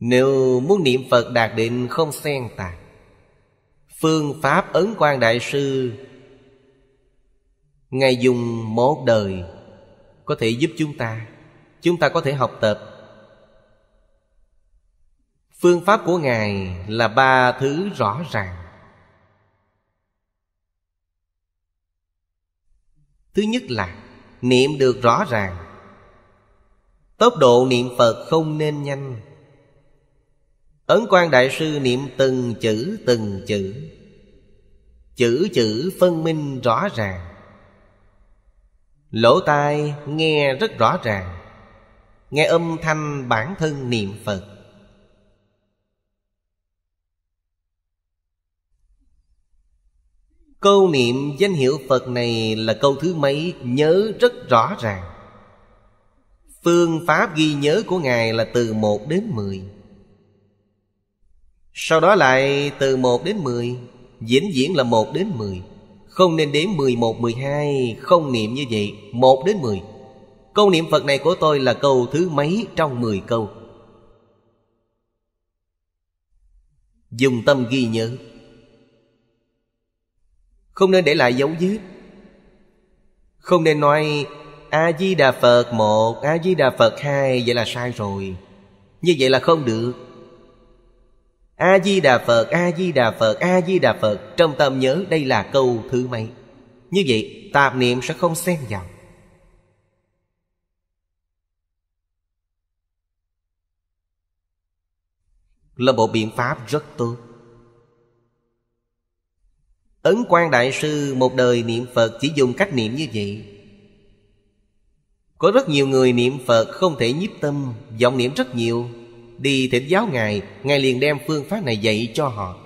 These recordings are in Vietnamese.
Nếu muốn niệm Phật đạt định không xen tạc Phương pháp ấn quan đại sư Ngài dùng một đời Có thể giúp chúng ta chúng ta có thể học tập phương pháp của ngài là ba thứ rõ ràng thứ nhất là niệm được rõ ràng tốc độ niệm phật không nên nhanh ấn quan đại sư niệm từng chữ từng chữ chữ chữ phân minh rõ ràng lỗ tai nghe rất rõ ràng nghe âm thanh bản thân niệm phật câu niệm danh hiệu phật này là câu thứ mấy nhớ rất rõ ràng phương pháp ghi nhớ của ngài là từ một đến mười sau đó lại từ một đến mười diễn diễn là một đến mười không nên đến mười một mười hai không niệm như vậy một đến mười Câu niệm Phật này của tôi là câu thứ mấy trong 10 câu Dùng tâm ghi nhớ Không nên để lại dấu vết Không nên nói A-di-đà Phật một A-di-đà Phật hai Vậy là sai rồi Như vậy là không được A-di-đà Phật, A-di-đà Phật, A-di-đà Phật Trong tâm nhớ đây là câu thứ mấy Như vậy tạp niệm sẽ không xen vào là một biện pháp rất tốt ấn quan đại sư một đời niệm phật chỉ dùng cách niệm như vậy có rất nhiều người niệm phật không thể nhiếp tâm vọng niệm rất nhiều đi thỉnh giáo ngài ngài liền đem phương pháp này dạy cho họ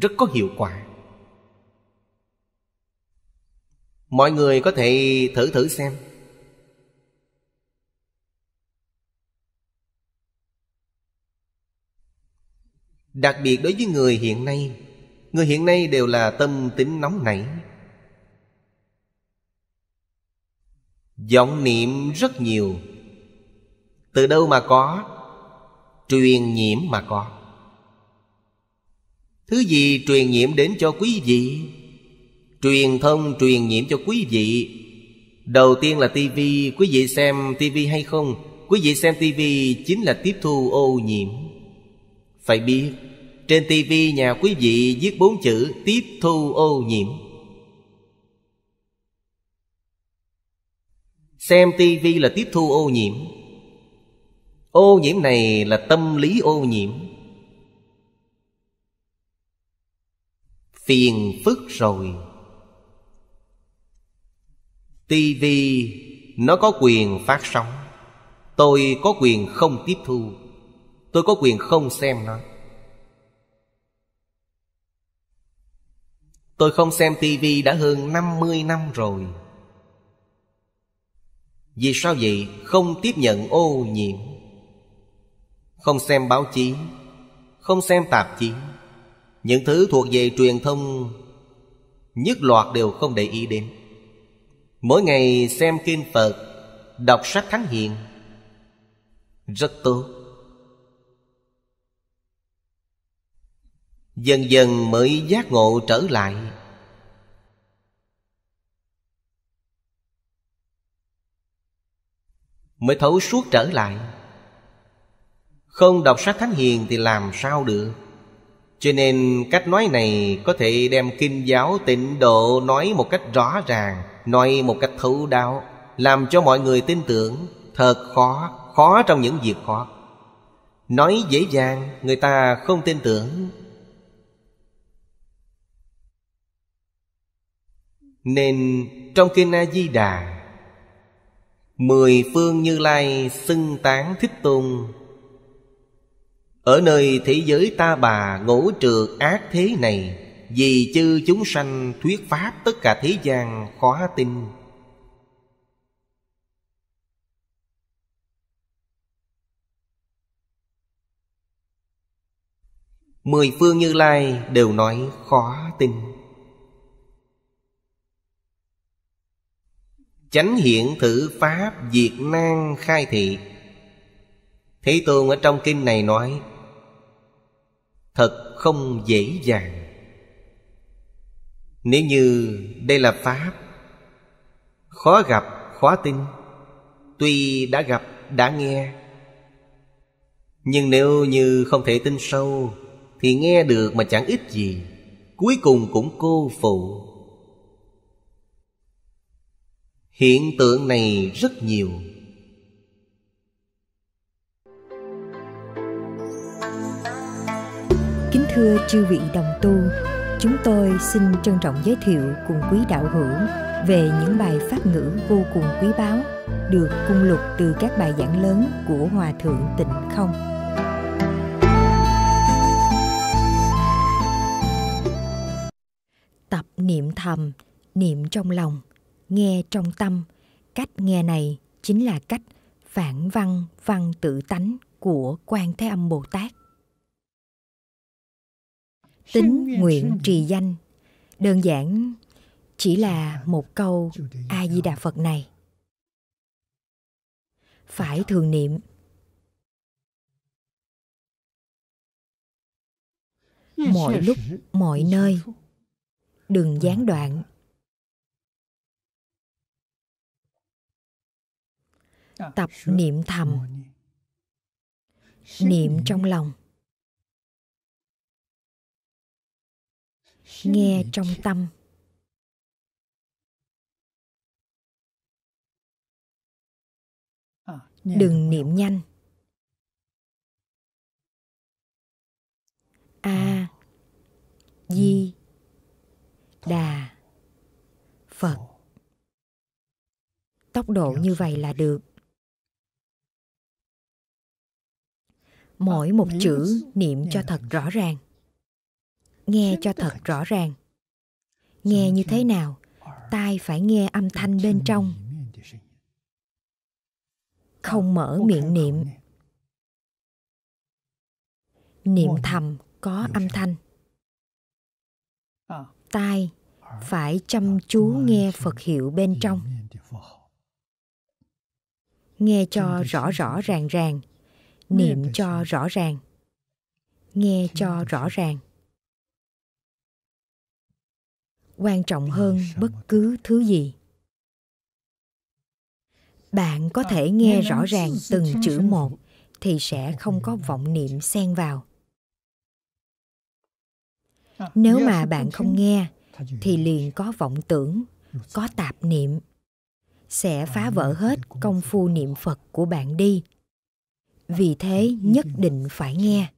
rất có hiệu quả mọi người có thể thử thử xem Đặc biệt đối với người hiện nay Người hiện nay đều là tâm tính nóng nảy vọng niệm rất nhiều từ đâu mà có truyền nhiễm mà có thứ gì truyền nhiễm đến cho quý vị truyền thông truyền nhiễm cho quý vị đầu tiên là tivi quý vị xem tivi hay không quý vị xem tivi chính là tiếp thu ô nhiễm phải biết trên tivi nhà quý vị viết bốn chữ Tiếp thu ô nhiễm Xem tivi là tiếp thu ô nhiễm Ô nhiễm này là tâm lý ô nhiễm Phiền phức rồi tivi nó có quyền phát sóng tôi có quyền không tiếp thu tôi có quyền không xem nó Tôi không xem tivi đã hơn 50 năm rồi Vì sao vậy không tiếp nhận ô nhiễm Không xem báo chí Không xem tạp chí Những thứ thuộc về truyền thông Nhất loạt đều không để ý đến Mỗi ngày xem kinh Phật Đọc sách thánh hiền Rất tốt dần dần mới giác ngộ trở lại mới thấu suốt trở lại không đọc sách thánh hiền thì làm sao được cho nên cách nói này có thể đem kinh giáo tịnh độ nói một cách rõ ràng nói một cách thấu đáo làm cho mọi người tin tưởng thật khó khó trong những việc khó nói dễ dàng người ta không tin tưởng Nên trong kinh A-di-đà Mười phương như lai xưng tán thích tôn Ở nơi thế giới ta bà ngũ trượt ác thế này Vì chư chúng sanh thuyết pháp tất cả thế gian khó tin Mười phương như lai đều nói khó tin chánh hiện thử pháp diệt nan khai thị thế tôn ở trong kinh này nói thật không dễ dàng nếu như đây là pháp khó gặp khó tin tuy đã gặp đã nghe nhưng nếu như không thể tin sâu thì nghe được mà chẳng ít gì cuối cùng cũng cô phụ hiện tượng này rất nhiều kính thưa chư vị đồng tu chúng tôi xin trân trọng giới thiệu cùng quý đạo hữu về những bài pháp ngữ vô cùng quý báu được cung lục từ các bài giảng lớn của hòa thượng tịnh không tập niệm thầm niệm trong lòng nghe trong tâm. Cách nghe này chính là cách phản văn văn tự tánh của Quan Thế Âm Bồ Tát. Tính nguyện trì danh đơn giản chỉ là một câu A Di Đà Phật này. Phải thường niệm. Mọi lúc, mọi nơi. Đừng gián đoạn tập niệm thầm niệm trong lòng nghe trong tâm à, đừng niệm nhanh a à. di ừ. đà phật tốc độ như vậy là được mỗi một chữ niệm cho thật rõ ràng nghe cho thật rõ ràng nghe như thế nào tai phải nghe âm thanh bên trong không mở miệng niệm niệm thầm có âm thanh tai phải chăm chú nghe phật hiệu bên trong nghe cho rõ rõ ràng ràng niệm cho rõ ràng nghe cho rõ ràng quan trọng hơn bất cứ thứ gì bạn có thể nghe rõ ràng từng chữ một thì sẽ không có vọng niệm xen vào à, nếu mà bạn không nghe thì liền có vọng tưởng có tạp niệm sẽ phá vỡ hết công phu niệm phật của bạn đi vì thế nhất định phải nghe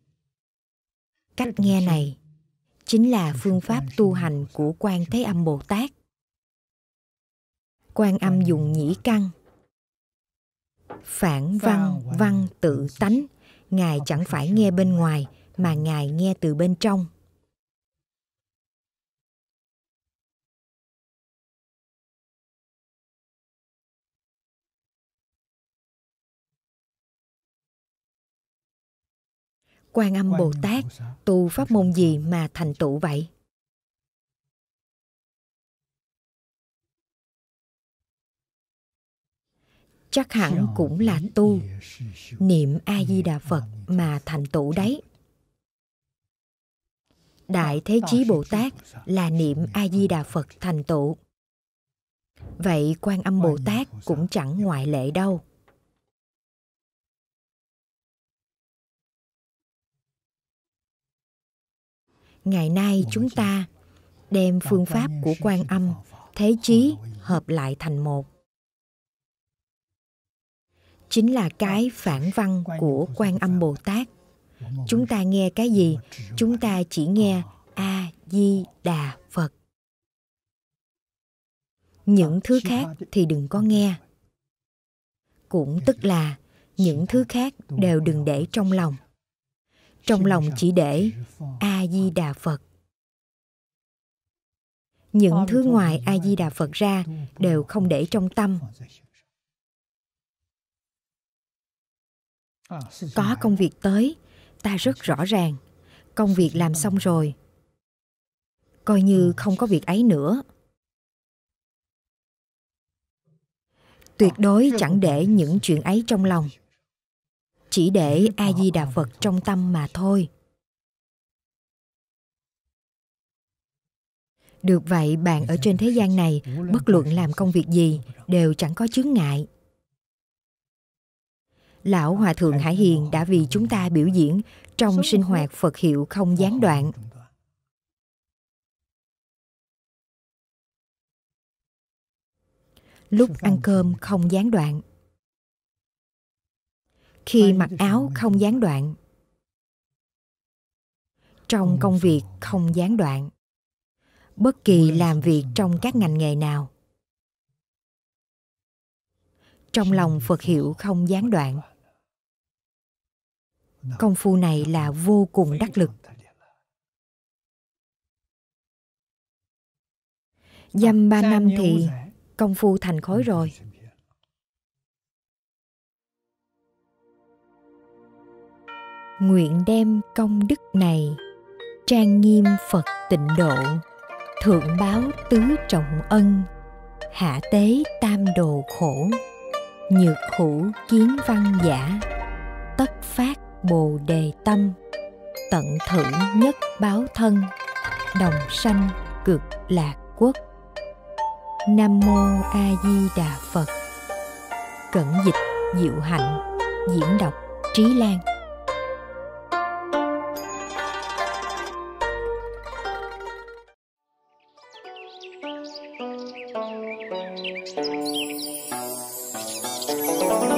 cách nghe này chính là phương pháp tu hành của quan thế âm bồ tát quan âm dùng nhĩ căn phản văn văn tự tánh ngài chẳng phải nghe bên ngoài mà ngài nghe từ bên trong Quan Âm Bồ Tát tu pháp môn gì mà thành tựu vậy? Chắc hẳn cũng là tu, niệm A-di-đà Phật mà thành tựu đấy. Đại Thế Chí Bồ Tát là niệm A-di-đà Phật thành tựu. Vậy Quan Âm Bồ Tát cũng chẳng ngoại lệ đâu. ngày nay chúng ta đem phương pháp của quan âm thế chí hợp lại thành một chính là cái phản văn của quan âm bồ tát chúng ta nghe cái gì chúng ta chỉ nghe a di đà phật những dạ, thứ khác thì đừng có nghe cũng dạ, tức là những thứ khác đều đừng để trong lòng trong lòng chỉ để a di đà phật những thứ ngoài a di đà phật ra đều không để trong tâm có công việc tới ta rất rõ ràng công việc làm xong rồi coi như không có việc ấy nữa tuyệt đối chẳng để những chuyện ấy trong lòng chỉ để a di đà phật trong tâm mà thôi được vậy bạn ở trên thế gian này bất luận làm công việc gì đều chẳng có chướng ngại lão hòa thượng hải hiền đã vì chúng ta biểu diễn trong sinh hoạt phật hiệu không gián đoạn lúc ăn cơm không gián đoạn khi mặc áo không gián đoạn trong công việc không gián đoạn bất kỳ làm việc trong các ngành nghề nào trong lòng phật hiệu không gián đoạn công phu này là vô cùng đắc lực dăm ba năm thì công phu thành khối rồi nguyện đem công đức này trang nghiêm phật tịnh độ thượng báo tứ trọng ân hạ tế tam đồ khổ nhược hữu kiến văn giả tất phát bồ đề tâm tận thử nhất báo thân đồng sanh cực lạc quốc nam mô a di đà phật cẩn dịch diệu hạnh diễn đọc trí lan Thank you.